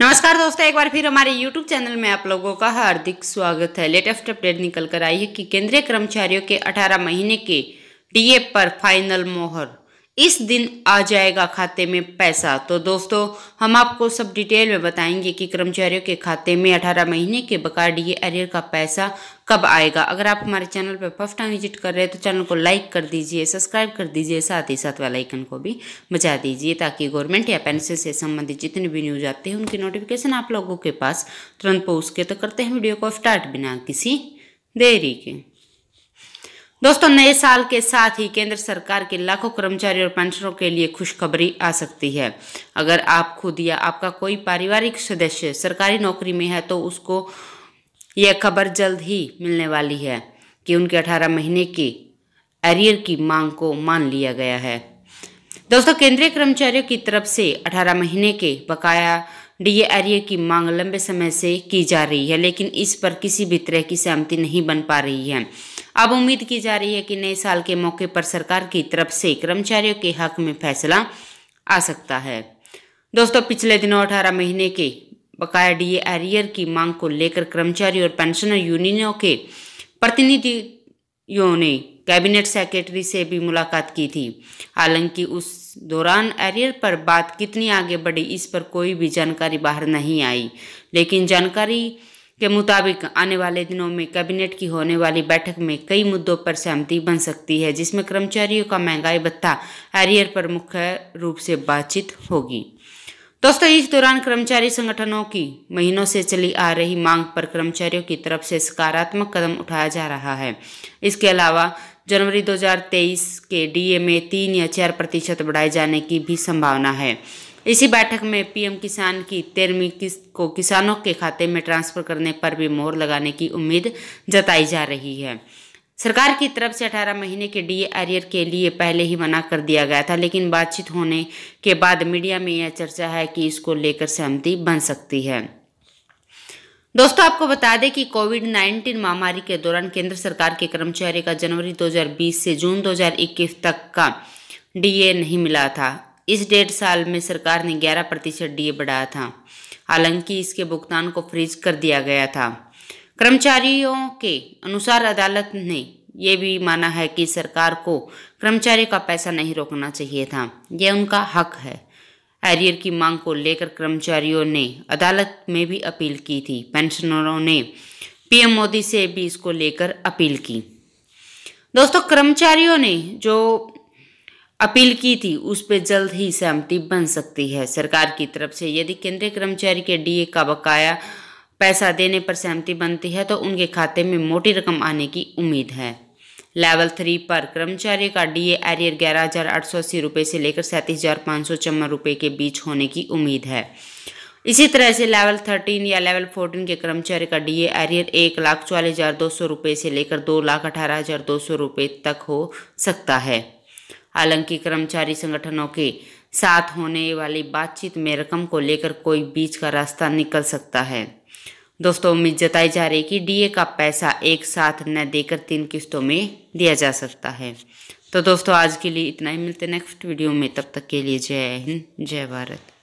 नमस्कार दोस्तों एक बार फिर हमारे YouTube चैनल में आप लोगों का हार्दिक स्वागत है लेटेस्ट अपडेट निकल कर आई है कि केंद्रीय कर्मचारियों के 18 महीने के डीए पर फाइनल मोहर इस दिन आ जाएगा खाते में पैसा तो दोस्तों हम आपको सब डिटेल में बताएंगे कि कर्मचारियों के खाते में 18 महीने के बकाया डीए अरियर का पैसा कब आएगा अगर आप हमारे चैनल पर फर्स्ट टाइम विजिट कर रहे हैं तो चैनल को लाइक कर दीजिए सब्सक्राइब कर दीजिए साथ ही साथ वेलाइकन को भी बचा दीजिए ताकि गवर्नमेंट या पेंशन से संबंधित जितनी भी न्यूज आती है उनकी नोटिफिकेशन आप लोगों के पास तुरंत पहुँच के तो करते हैं वीडियो को स्टार्ट बिना किसी देरी के दोस्तों नए साल के साथ ही केंद्र सरकार के लाखों कर्मचारी और पेंशनरों के लिए खुशखबरी आ सकती है अगर आप खुद या आपका कोई पारिवारिक सदस्य सरकारी नौकरी में है तो उसको यह खबर जल्द ही मिलने वाली है कि उनके 18 महीने की एरियर की मांग को मान लिया गया है दोस्तों केंद्रीय कर्मचारियों की तरफ से 18 महीने के बकाया डीए एरियर की मांग लंबे समय से की जा रही है लेकिन इस पर किसी भी तरह की सहमति नहीं बन पा रही है अब उम्मीद की जा रही है कि नए साल के मौके पर सरकार की तरफ से कर्मचारियों के हक में फैसला आ सकता है दोस्तों पिछले दिनों अठारह महीने के बकाया डीए एरियर की मांग को लेकर कर्मचारी और पेंशनर यूनियनों के प्रतिनिधियों ने कैबिनेट सेक्रेटरी से भी मुलाकात की थी हालांकि उस दौरान एरियर पर बात कितनी आगे बढ़ी इस पर कोई भी जानकारी बाहर नहीं आई लेकिन जानकारी के मुताबिक आने वाले दिनों में कैबिनेट की होने वाली बैठक में कई मुद्दों पर सहमति बन सकती है जिसमें कर्मचारियों का महंगाई भत्ता एरियर पर मुख्य रूप से बातचीत होगी दोस्तों इस दौरान कर्मचारी संगठनों की महीनों से चली आ रही मांग पर कर्मचारियों की तरफ से सकारात्मक कदम उठाया जा रहा है इसके अलावा जनवरी 2023 के डीए में तीन या चार प्रतिशत बढ़ाए जाने की भी संभावना है इसी बैठक में पीएम किसान की तेरहवीं किस्त को किसानों के खाते में ट्रांसफर करने पर भी मोहर लगाने की उम्मीद जताई जा रही है सरकार की तरफ से 18 महीने के डीए एरियर के लिए पहले ही मना कर दिया गया था लेकिन बातचीत होने के बाद मीडिया में यह चर्चा है कि इसको लेकर सहमति बन सकती है दोस्तों आपको बता दें कि कोविड 19 महामारी के दौरान केंद्र सरकार के कर्मचारी का जनवरी 2020 से जून 2021 तक का डीए नहीं मिला था इस डेढ़ साल में सरकार ने 11 प्रतिशत डी बढ़ाया था हालांकि इसके भुगतान को फ्रीज कर दिया गया था कर्मचारियों के अनुसार अदालत ने ये भी माना है कि सरकार को कर्मचारी का पैसा नहीं रोकना चाहिए था यह उनका हक है एरियर की मांग को लेकर कर्मचारियों ने अदालत में भी अपील की थी पेंशनरों ने पीएम मोदी से भी इसको लेकर अपील की दोस्तों कर्मचारियों ने जो अपील की थी उस पर जल्द ही सहमति बन सकती है सरकार की तरफ से यदि केंद्रीय कर्मचारी के डीए का बकाया पैसा देने पर सहमति बनती है तो उनके खाते में मोटी रकम आने की उम्मीद है लेवल थ्री पर कर्मचारी का डीए एरियर ग्यारह हज़ार आठ सौ अस्सी रुपये से लेकर सैंतीस हज़ार पाँच सौ चौवन रुपये के बीच होने की उम्मीद है इसी तरह से लेवल थर्टीन या लेवल फोर्टीन के कर्मचारी का डीए एरियर एक लाख चौवालीस हज़ार दो सौ रुपये से लेकर दो लाख अठारह हज़ार दो सौ रुपये तक हो सकता है हालांकि कर्मचारी संगठनों के साथ होने वाली बातचीत में रकम को लेकर कोई बीच का रास्ता निकल सकता है दोस्तों उम्मीद जताई जा रही है कि डीए का पैसा एक साथ न देकर तीन किस्तों में दिया जा सकता है तो दोस्तों आज के लिए इतना ही मिलते नेक्स्ट वीडियो में तब तक के लिए जय हिंद जय भारत